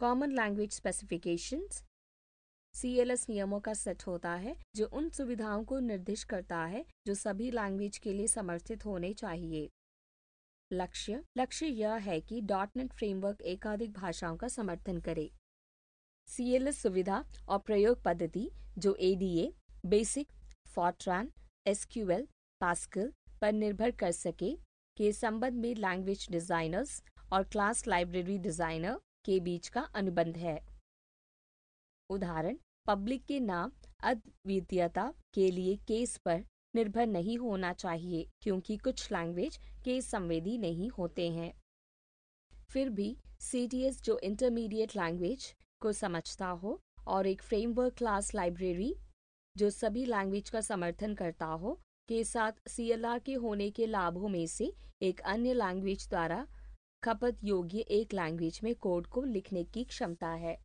common language specifications S नियमों का set होता है जो उन सुविधाओं को निर्दिष्ट करता है जो सभी लैंग्वेज के लिए समर्थित होने चाहिए लक्ष्य लक्ष्य यह है कि नेट फ्रेमवर्क एकाधिक भाषाओं का समर्थन करे सीएलएस सुविधा और प्रयोग पद्धति जो ADA BASIC FORTRAN SQL Pascal पर निर्भर कर सके के संबंध में लैंग्वेज डिजाइनर्स और क्लास लाइब्रेरी डिजाइनर के बीच का अनुबंध है उदाहरण पब्लिक के नाम अद्वितीयता के लिए केस पर निर्भर नहीं होना चाहिए क्योंकि कुछ लैंग्वेज केस संवेदी नहीं होते हैं फिर भी सी जो इंटरमीडिएट लैंग्वेज को समझता हो और एक फ्रेमवर्क क्लास लाइब्रेरी जो सभी लैंग्वेज का समर्थन करता हो के साथ सी के होने के लाभों में से एक अन्य लैंग्वेज द्वारा खपत योग्य एक लैंग्वेज में कोड को लिखने की क्षमता है